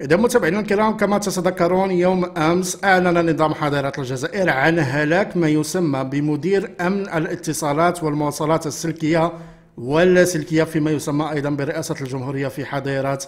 إذا متابعينا الكرام كما تتذكرون يوم أمس أعلن نظام حضارات الجزائر عن هلاك ما يسمى بمدير أمن الاتصالات والمواصلات السلكية واللاسلكية فيما يسمى أيضا برئاسة الجمهورية في حضارات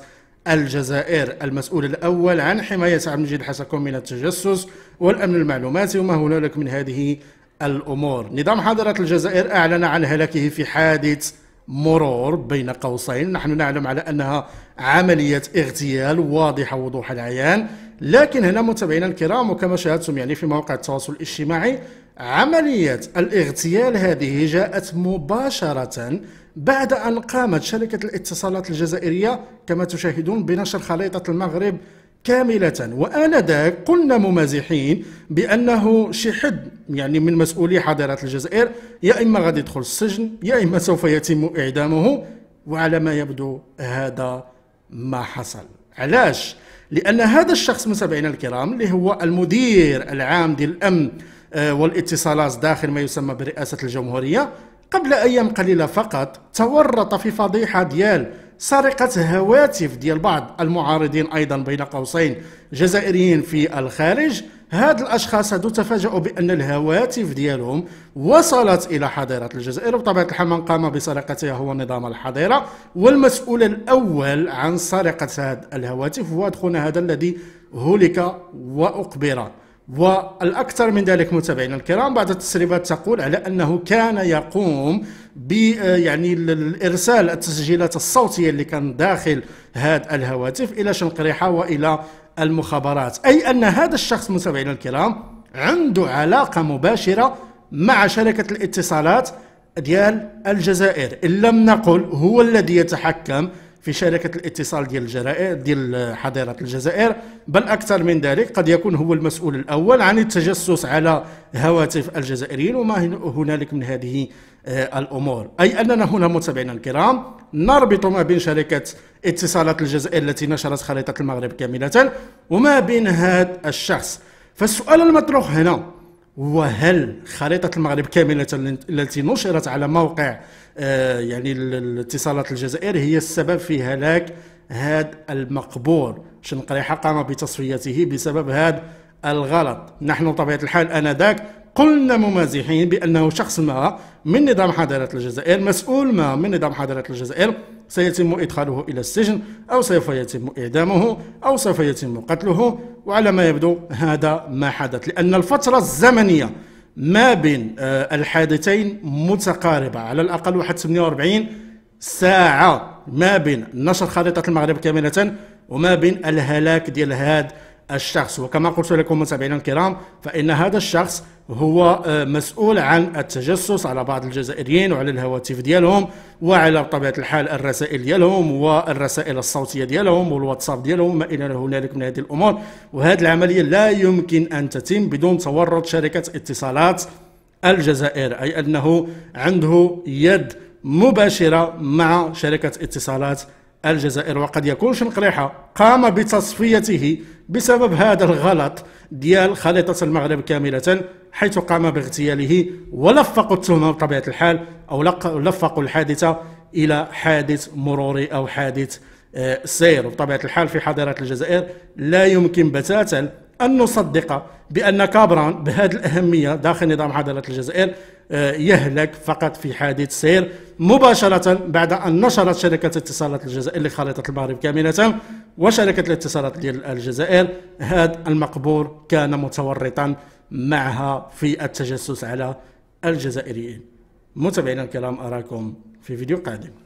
الجزائر المسؤول الأول عن حماية عبد المجيد حسكم من التجسس والأمن المعلوماتي وما هنالك من هذه الأمور نظام حضارات الجزائر أعلن عن هلاكه في حادث مرور بين قوسين نحن نعلم على أنها عملية اغتيال واضحة وضوح العيان لكن هنا متابعينا الكرام وكما شاهدتم يعني في مواقع التواصل الاجتماعي عملية الاغتيال هذه جاءت مباشرة بعد أن قامت شركة الاتصالات الجزائرية كما تشاهدون بنشر خريطة المغرب كاملة وآنذاك قلنا ممازحين بأنه شي حد يعني من مسؤولي حضارة الجزائر يا إما غادي يدخل السجن يا إما سوف يتم إعدامه وعلى ما يبدو هذا ما حصل علاش؟ لأن هذا الشخص من سبعين الكرام اللي هو المدير العام ديال الأمن آه، والاتصالات داخل ما يسمى برئاسة الجمهورية قبل أيام قليلة فقط تورط في فضيحة ديال سرقة هواتف ديال بعض المعارضين أيضا بين قوسين جزائريين في الخارج هاد الاشخاص هادو تفاجؤوا بان الهواتف ديالهم وصلت الى حظيره الجزائر وبطبيعه الحال من قام بسرقتها هو نظام الحظيره والمسؤول الاول عن سرقه هاد الهواتف هو هذا الذي هلك واقبر والأكثر من ذلك متابعينا الكرام بعض التسريبات تقول على أنه كان يقوم ب آه، يعني الإرسال التسجيلات الصوتية اللي كان داخل هذا الهواتف إلى شنقريحة وإلى المخابرات أي أن هذا الشخص متابعينا الكرام عنده علاقة مباشرة مع شركة الاتصالات ديال الجزائر إن لم نقل هو الذي يتحكم في شركه الاتصال ديال الجزائر ديال حضيره الجزائر بل اكثر من ذلك قد يكون هو المسؤول الاول عن التجسس على هواتف الجزائريين وما هنالك من هذه آه، الامور اي اننا هنا متابعينا الكرام نربط ما بين شركه اتصالات الجزائر التي نشرت خريطه المغرب كامله وما بين هذا الشخص فالسؤال المطروح هنا وهل خريطة المغرب كاملة التي نشرت على موقع آه، يعني الاتصالات الجزائر هي السبب في هلاك هذا المقبور شنقريحة قام بتصفيته بسبب هذا الغلط نحن بطبيعة الحال آنذاك قلنا ممازحين بأنه شخص ما من نظام حضارة الجزائر مسؤول ما من نظام حضارة الجزائر سيتم إدخاله إلى السجن أو سوف يتم إعدامه أو سوف يتم قتله وعلى ما يبدو هذا ما حدث لأن الفترة الزمنية ما بين آه، الحادثين متقاربة على الأقل واحد 48 ساعة ما بين نشر خريطة المغرب كاملة وما بين الهلاك ديال هاد الشخص وكما قلت لكم متابعينا الكرام فإن هذا الشخص هو آه، مسؤول عن التجسس على بعض الجزائريين وعلى الهواتف ديالهم وعلى بطبيعة الحال الرسائل ديالهم والرسائل الصوتية ديالهم والواتساب ديالهم ما إلى هنالك من هذه الأمور وهذه العملية لا يمكن أن تتم بدون تورط شركة اتصالات الجزائر أي أنه عنده يد مباشرة مع شركة اتصالات الجزائر وقد يكون شنقريحة قام بتصفيته بسبب هذا الغلط ديال خريطة المغرب كاملة حيث قام باغتياله ولفقوا التهمة بطبيعة الحال أو لفقوا الحادثة إلى حادث مروري أو حادث آه، سير بطبيعة الحال في حضارة الجزائر لا يمكن بتاتا أن نصدق بأن كابران بهذه الأهمية داخل نظام عدالة الجزائر آه، يهلك فقط في حادث سير مباشرة بعد أن نشرت شركة اتصالات الجزائر لخريطة المغرب كاملة وشركة الاتصالات ديال الجزائر هذا المقبور كان متورطا معها في التجسس على الجزائريين متابعينا الكرام أراكم في فيديو قادم